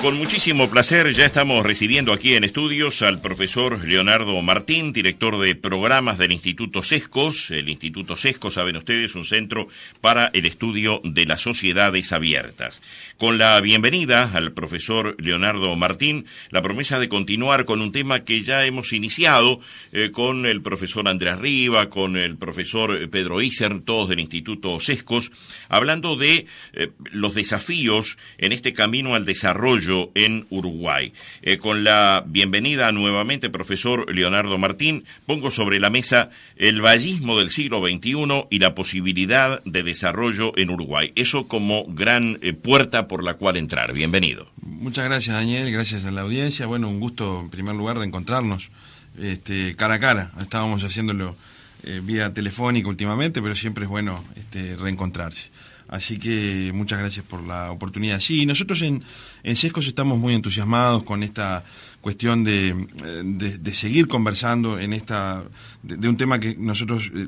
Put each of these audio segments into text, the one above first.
Con muchísimo placer ya estamos recibiendo aquí en estudios al profesor Leonardo Martín, director de programas del Instituto Sescos. El Instituto Sescos, saben ustedes, un centro para el estudio de las sociedades abiertas. Con la bienvenida al profesor Leonardo Martín, la promesa de continuar con un tema que ya hemos iniciado eh, con el profesor Andrés Riva, con el profesor Pedro Isern, todos del Instituto Sescos, hablando de eh, los desafíos en este camino al desarrollo en Uruguay. Eh, con la bienvenida nuevamente, profesor Leonardo Martín, pongo sobre la mesa el vallismo del siglo XXI y la posibilidad de desarrollo en Uruguay. Eso como gran eh, puerta por la cual entrar. Bienvenido. Muchas gracias, Daniel. Gracias a la audiencia. Bueno, un gusto en primer lugar de encontrarnos este, cara a cara. Estábamos haciéndolo eh, vía telefónica últimamente, pero siempre es bueno este, reencontrarse. Así que muchas gracias por la oportunidad. Sí, nosotros en, en Sescos estamos muy entusiasmados con esta cuestión eh, de, seguir conversando en esta de, un tema que nosotros eh,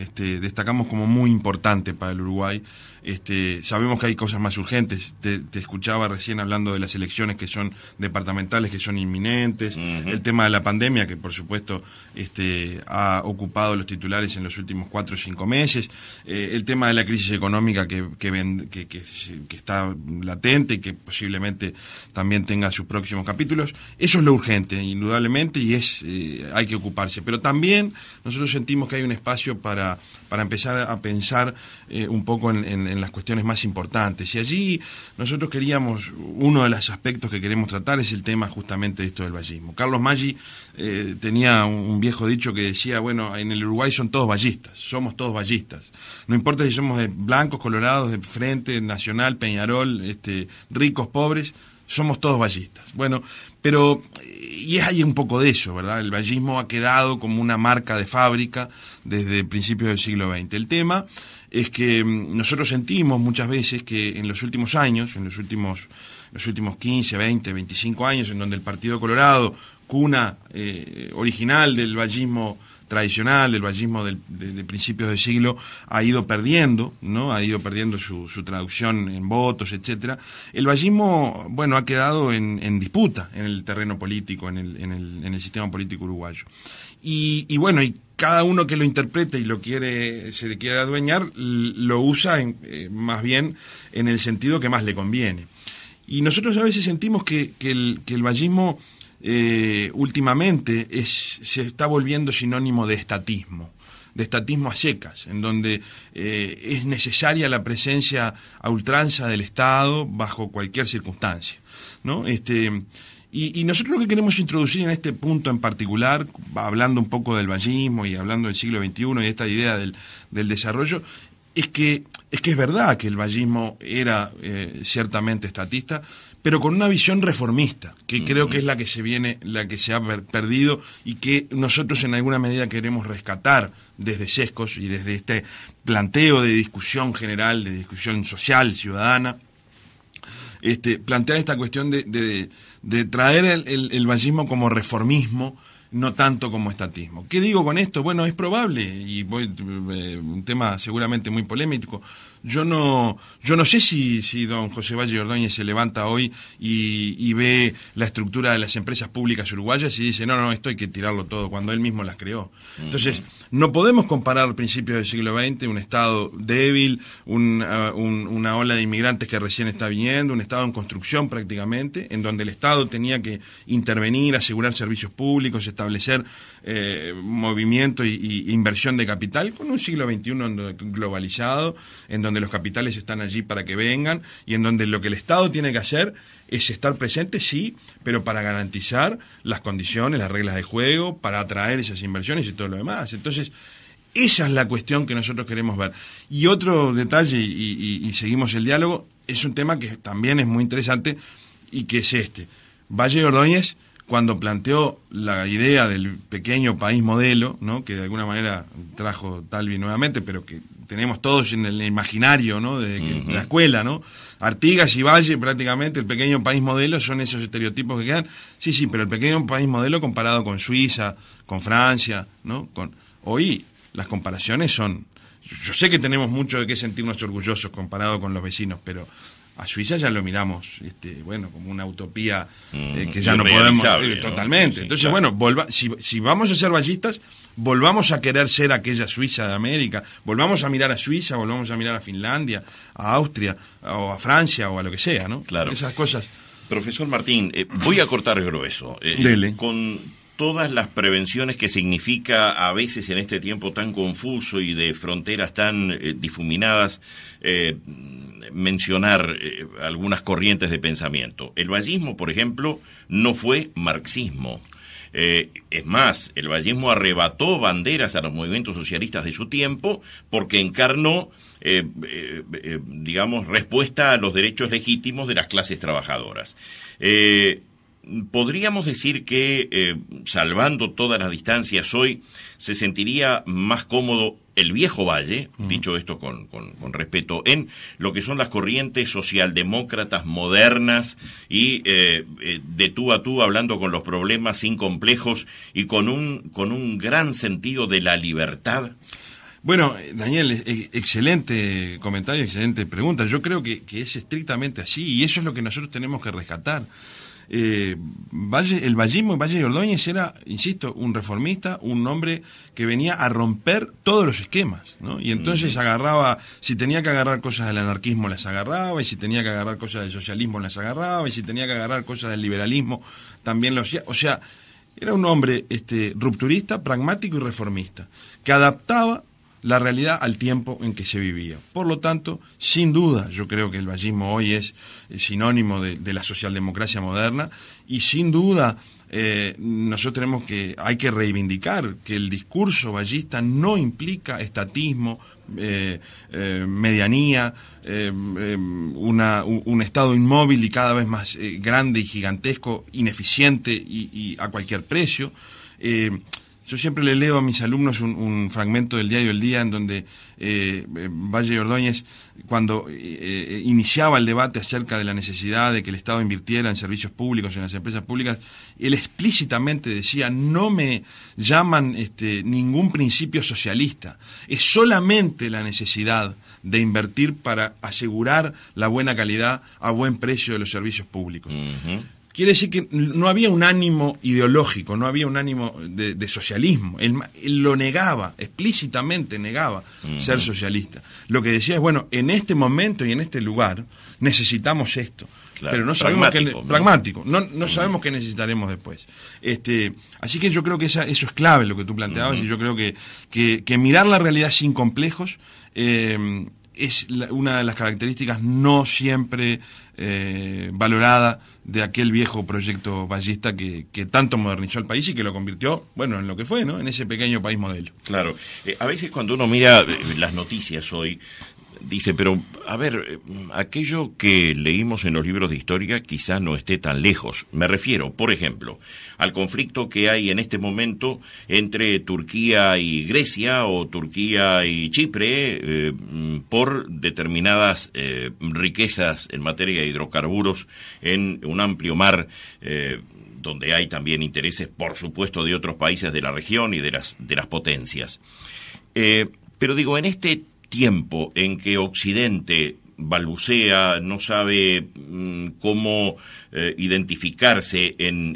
este, destacamos como muy importante para el Uruguay. Este, sabemos que hay cosas más urgentes. Te, escuchaba recién hablando de las elecciones que son departamentales, que son inminentes, el tema de la pandemia, que por supuesto este, ha ocupado los titulares en los últimos cuatro o cinco meses, eh, el tema de la crisis económica que está latente y que posiblemente también tenga sus próximos capítulos eso es lo urgente, indudablemente, y es eh, hay que ocuparse. Pero también nosotros sentimos que hay un espacio para, empezar a pensar eh, un poco en, las cuestiones más importantes. Y allí nosotros queríamos, uno de los aspectos que queremos tratar es el tema justamente de esto del vallismo. Carlos Maggi eh, tenía un, viejo dicho que decía, bueno, en el Uruguay son todos vallistas, somos todos vallistas. No importa si somos de blancos, colorados, de frente, nacional, Peñarol, este, ricos, pobres, somos todos vallistas. Bueno, pero, y es hay un poco de eso, ¿verdad? El vallismo ha quedado como una marca de fábrica desde principios del siglo XX. El tema es que mm, nosotros sentimos muchas veces que en los últimos años, en los últimos, los últimos 15, 20, 25 años, en donde el Partido Colorado, cuna eh, original del vallismo tradicional, el vallismo del, de, principios de siglo, ha ido perdiendo, ¿no? Ha ido perdiendo su, su traducción en votos, etcétera. El vallismo, bueno, ha quedado en, en disputa en el terreno político, en el, en el, en el sistema político uruguayo. Y, bueno, y cada uno que lo interprete y lo quiere, se le quiere adueñar, lo usa eh, más bien en el sentido que más le conviene. Y nosotros a veces sentimos que, que el vallismo eh, últimamente se está volviendo sinónimo de estatismo de estatismo a secas, en donde eh, es necesaria la presencia a ultranza del Estado bajo cualquier circunstancia. Este, y, nosotros lo que queremos introducir en este punto en particular, hablando un poco del vallismo y hablando del siglo XXI y esta idea del, desarrollo, es que, es que es verdad que el vallismo era eh, ciertamente estatista, pero con una visión reformista, que creo que es la que se viene, la que se ha perdido y que nosotros en alguna medida queremos rescatar desde Sescos y desde este planteo de discusión general, de discusión social, ciudadana. Este, plantear esta cuestión de, traer el, vallismo como reformismo, no tanto como estatismo. ¿Qué digo con esto? Bueno, es probable, y voy, eh, un tema seguramente muy polémico, yo no, yo no sé si, si don José Valle Ordóñez se levanta hoy y, ve la estructura de las empresas públicas uruguayas y dice, no, no, esto hay que tirarlo todo, cuando él mismo las creó. Entonces, no podemos comparar principios del siglo XX, un Estado débil, uh, una ola de inmigrantes que recién está viniendo, un Estado en construcción prácticamente, en donde el Estado tenía que intervenir, asegurar servicios públicos, establecer eh, movimiento y, inversión de capital, con un siglo XXI globalizado, en donde los capitales están allí para que vengan y en donde lo que el Estado tiene que hacer es estar presente, sí, pero para garantizar las condiciones, las reglas de juego, para atraer esas inversiones y todo lo demás. Entonces, esa es la cuestión que nosotros queremos ver. Y otro detalle, y, seguimos el diálogo, es un tema que también es muy interesante y que es este. Valle Ordóñez, cuando planteó la idea del pequeño país modelo, ¿no? que de alguna manera trajo Talvi nuevamente, pero que tenemos todos en el imaginario, ¿no? De la escuela, ¿no? Artigas y Valle, prácticamente, el pequeño país modelo, son esos estereotipos que quedan. Sí, sí, pero el pequeño país modelo comparado con Suiza, con Francia, ¿no? Con, hoy las comparaciones son... Yo sé que tenemos mucho de qué sentirnos orgullosos comparado con los vecinos, pero a Suiza ya lo miramos, este, bueno, como una utopía eh, que ya no podemos eh, totalmente. Entonces, bueno, si, si, vamos a ser vallistas volvamos a querer ser aquella Suiza de América, volvamos a mirar a Suiza, volvamos a mirar a Finlandia, a Austria, o a Francia, o a lo que sea, ¿no? Claro. Esas cosas. Profesor Martín, eh, voy a cortar grueso. Eh, Dele. Con todas las prevenciones que significa a veces en este tiempo tan confuso y de fronteras tan eh, difuminadas, mencionar algunas corrientes de pensamiento. El vallismo, por ejemplo, no fue marxismo. Eh, es más, el vallismo arrebató banderas a los movimientos socialistas de su tiempo porque encarnó, eh, eh, digamos, respuesta a los derechos legítimos de las clases trabajadoras podríamos decir que, eh, salvando todas las distancias hoy, se sentiría más cómodo el viejo valle, dicho esto con, respeto, en lo que son las corrientes socialdemócratas modernas y eh, eh, de tú a tú hablando con los problemas sin complejos y con un, con un gran sentido de la libertad? Bueno, Daniel, e, excelente comentario, excelente pregunta. Yo creo que es estrictamente así y eso es lo que nosotros tenemos que rescatar. Eh, Valle, el vallismo y Valle de Ordóñez era, insisto, un reformista, un hombre que venía a romper todos los esquemas, Y entonces agarraba, si tenía que agarrar cosas del anarquismo las agarraba, y si tenía que agarrar cosas del socialismo las agarraba, y si tenía que agarrar cosas del liberalismo también lo hacía. O sea, era un hombre este, rupturista, pragmático y reformista, que adaptaba la realidad al tiempo en que se vivía. Por lo tanto, sin duda, yo creo que el vallismo hoy es sinónimo de, la socialdemocracia moderna y sin duda eh, nosotros tenemos que, hay que reivindicar que el discurso vallista no implica estatismo, eh, eh, medianía, un estado inmóvil y cada vez más grande y gigantesco, ineficiente y a cualquier precio. Yo siempre le leo a mis alumnos un, fragmento del diario El Día en donde eh, eh, Valle Ordóñez, cuando eh, iniciaba el debate acerca de la necesidad de que el Estado invirtiera en servicios públicos, en las empresas públicas, él explícitamente decía, no me llaman este, ningún principio socialista, es solamente la necesidad de invertir para asegurar la buena calidad a buen precio de los servicios públicos. Quiere decir que no había un ánimo ideológico, no había un ánimo de, socialismo. Él, lo negaba, explícitamente negaba ser socialista. Lo que decía es, bueno, en este momento y en este lugar necesitamos esto. pero no sabemos pragmático no, sabemos qué necesitaremos después este así que yo creo que eso es clave lo que tú planteabas y yo creo que, que, mirar la realidad sin complejos eh, es una de las características no siempre eh, valorada de aquel viejo proyecto ballista que, tanto modernizó el país y que lo convirtió, bueno, en lo que fue, ¿no? En ese pequeño país modelo. Claro. Eh, a veces cuando uno mira eh, las noticias hoy, Dice, pero a ver, eh, aquello que leímos en los libros de historia quizá no esté tan lejos. Me refiero, por ejemplo, al conflicto que hay en este momento entre Turquía y Grecia o Turquía y Chipre eh, por determinadas eh, riquezas en materia de hidrocarburos en un amplio mar. donde hay también intereses, por supuesto, de otros países de la región y de las, de las potencias. pero digo, en este tiempo en que Occidente balbucea, no sabe mm, cómo eh, identificarse en,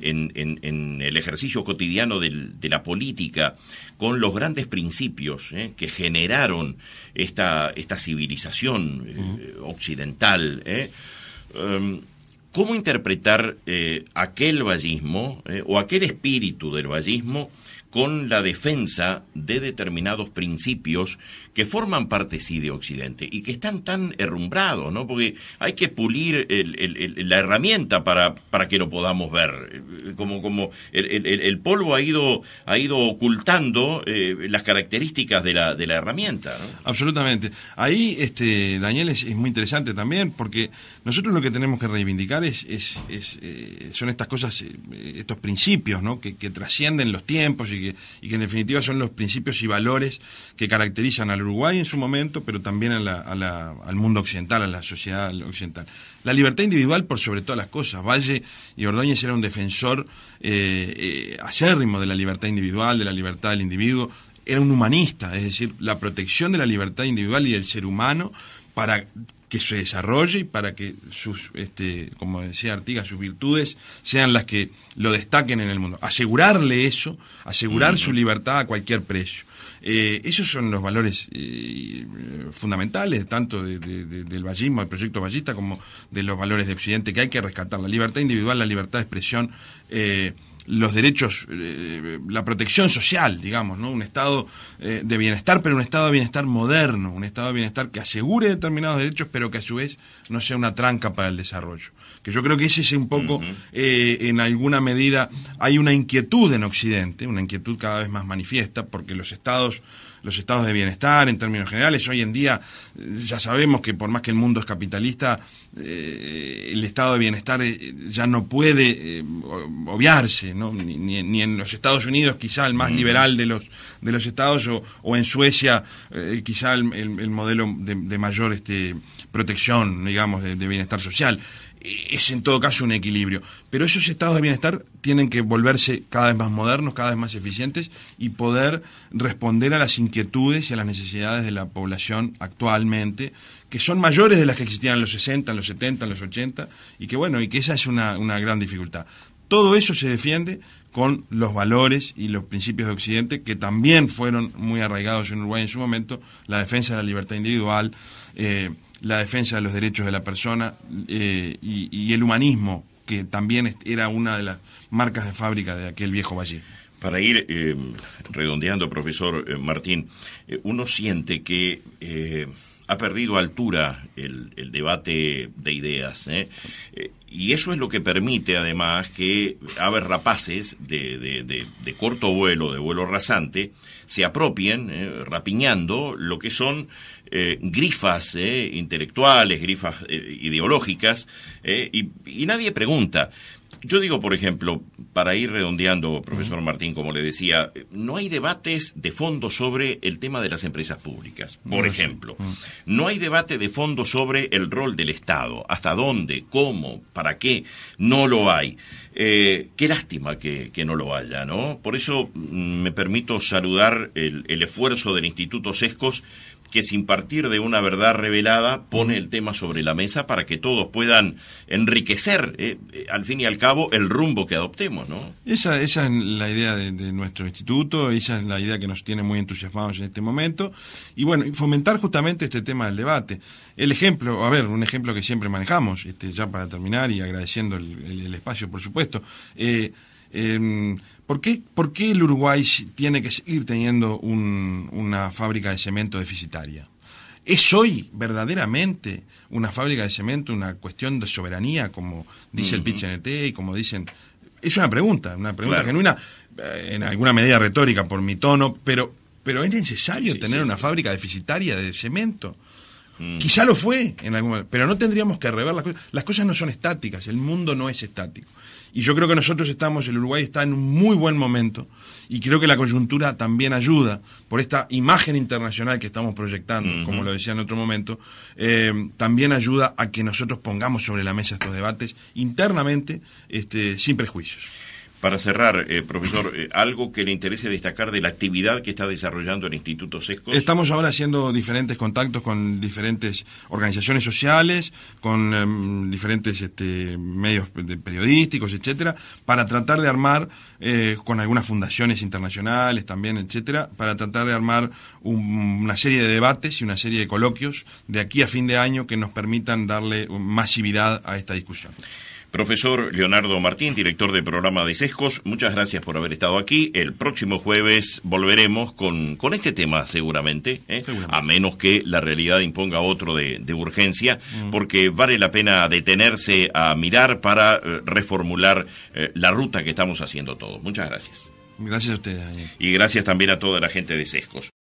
el ejercicio cotidiano de la política con los grandes principios eh, que generaron esta, esta civilización eh, occidental. Em, ¿Cómo interpretar aquel vallismo o aquel espíritu del vallismo con la defensa de determinados principios que forman parte sí de Occidente y que están tan herrumbrados, ¿no? Porque hay que pulir la herramienta para, para que lo podamos ver. Como, como el, polvo ha ido, ha ido ocultando eh, las características de la, de la herramienta. Absolutamente. Ahí, este, Daniel, es, muy interesante también porque nosotros lo que tenemos que reivindicar es, es, eh, son estas cosas, eh, estos principios, ¿no? Que, que trascienden los tiempos y y que en definitiva son los principios y valores que caracterizan al Uruguay en su momento, pero también al mundo occidental, a la sociedad occidental. La libertad individual por sobre todas las cosas. Valle y Ordóñez era un defensor eh, eh, acérrimo de la libertad individual, de la libertad del individuo. Era un humanista, es decir, la protección de la libertad individual y del ser humano para que se desarrolle y para que sus, este, como decía Artigas, sus virtudes sean las que lo destaquen en el mundo. Asegurarle eso, asegurar su libertad a cualquier precio. Eh, esos son los valores eh, fundamentales, tanto del vallismo, del proyecto vallista, como de los valores de Occidente, que hay que rescatar. La libertad individual, la libertad de expresión. Eh, los derechos, eh, la protección social, digamos, ¿no? Un estado eh, de bienestar, pero un estado de bienestar moderno, un estado de bienestar que asegure determinados derechos, pero que a su vez no sea una tranca para el desarrollo. Que yo creo que ese es un poco, eh, en alguna medida, hay una inquietud en Occidente, una inquietud cada vez más manifiesta, porque los estados los estados de bienestar en términos generales. Hoy en día eh, ya sabemos que por más que el mundo es capitalista, eh, el estado de bienestar eh, ya no puede obviarse, ¿no? Ni, en los Estados Unidos, quizá el más mm. liberal de los, de los estados, o, en Suecia, quizá el, modelo de, mayor este, protección, digamos, de bienestar social. E-, es en todo caso un equilibrio. Pero esos estados de bienestar tienen que volverse cada vez más modernos, cada vez más eficientes y poder responder a las inquietudes y a las necesidades de la población actualmente, que son mayores de las que existían en los 60, en los 70, en los 80, y que bueno, y que esa es una, gran dificultad. Todo eso se defiende con los valores y los principios de Occidente que también fueron muy arraigados en Uruguay en su momento, la defensa de la libertad individual, eh, la defensa de los derechos de la persona eh, y, el humanismo, que también era una de las marcas de fábrica de aquel viejo valle. Para ir eh, redondeando, profesor eh, Martín, uno siente que ha perdido altura el, debate de ideas. Y eso es lo que permite además que aves rapaces de, de, corto vuelo, de vuelo rasante, se apropien eh, rapiñando lo que son eh, grifas eh, intelectuales, grifas ideológicas, y, y nadie pregunta, yo digo, por ejemplo, para ir redondeando, profesor Martín, como le decía, eh, no hay debates de fondo sobre el tema de las empresas públicas, por ejemplo. No hay debate de fondo sobre el rol del Estado, hasta dónde, cómo, para qué, no lo hay. Eh, qué lástima que, no lo haya, ¿no? Por eso mm, me permito saludar el, el esfuerzo del Instituto Sescos que sin partir de una verdad revelada pone el tema sobre la mesa para que todos puedan enriquecer, eh, eh, al fin y al cabo, el rumbo que adoptemos, ¿no? Esa, es la idea de, nuestro instituto, esa es la idea que nos tiene muy entusiasmados en este momento, y bueno, fomentar justamente este tema del debate. El ejemplo, a ver, un ejemplo que siempre manejamos, este, ya para terminar y agradeciendo el, espacio, por supuesto, eh, Em, ¿por, qué, ¿por, qué, el Uruguay tiene que seguir teniendo una fábrica de cemento deficitaria? ¿Es hoy verdaderamente una fábrica de cemento una cuestión de soberanía, como dice el y como dicen? Es una pregunta, una pregunta genuina, eh, en alguna medida retórica por mi tono, pero, pero es necesario tener una fábrica deficitaria de cemento. Mm. Quizá lo fue en algún pero no tendríamos que rever las cosas. Las cosas no son estáticas, el mundo no es estático. Y yo creo que nosotros estamos, el Uruguay está en un muy buen momento y creo que la coyuntura también ayuda por esta imagen internacional que estamos proyectando, como lo decía en otro momento, eh, también ayuda a que nosotros pongamos sobre la mesa estos debates internamente este, sin prejuicios. Para cerrar, eh, profesor, eh, algo que le interese destacar de la actividad que está desarrollando el Instituto sesco. Estamos ahora haciendo diferentes contactos con diferentes organizaciones sociales, con em, diferentes este, medios periodísticos, etcétera, para tratar de armar eh, con algunas fundaciones internacionales también, etcétera, para tratar de armar una serie de debates y una serie de coloquios de aquí a fin de año que nos permitan darle masividad a esta discusión. Profesor Leonardo Martín, director de programa de Sescos, muchas gracias por haber estado aquí. El próximo jueves volveremos con, con este tema, seguramente, ¿eh? a menos que la realidad imponga otro de, de urgencia, mm. porque vale la pena detenerse a mirar para eh, reformular eh, la ruta que estamos haciendo todos. Muchas gracias. Gracias a usted, Daniel. Y gracias también a toda la gente de Sescos.